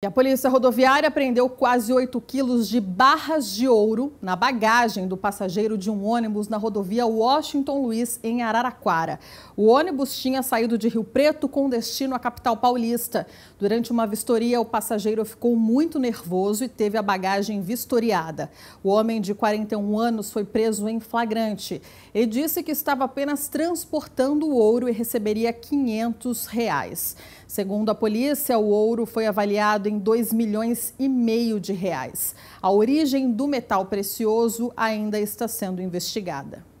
E a polícia rodoviária prendeu quase 8 quilos de barras de ouro na bagagem do passageiro de um ônibus na rodovia Washington Luiz, em Araraquara. O ônibus tinha saído de Rio Preto com destino à capital paulista. Durante uma vistoria, o passageiro ficou muito nervoso e teve a bagagem vistoriada. O homem de 41 anos foi preso em flagrante e disse que estava apenas transportando o ouro e receberia 500 reais. Segundo a polícia, o ouro foi avaliado em 2 milhões e meio de reais. A origem do metal precioso ainda está sendo investigada.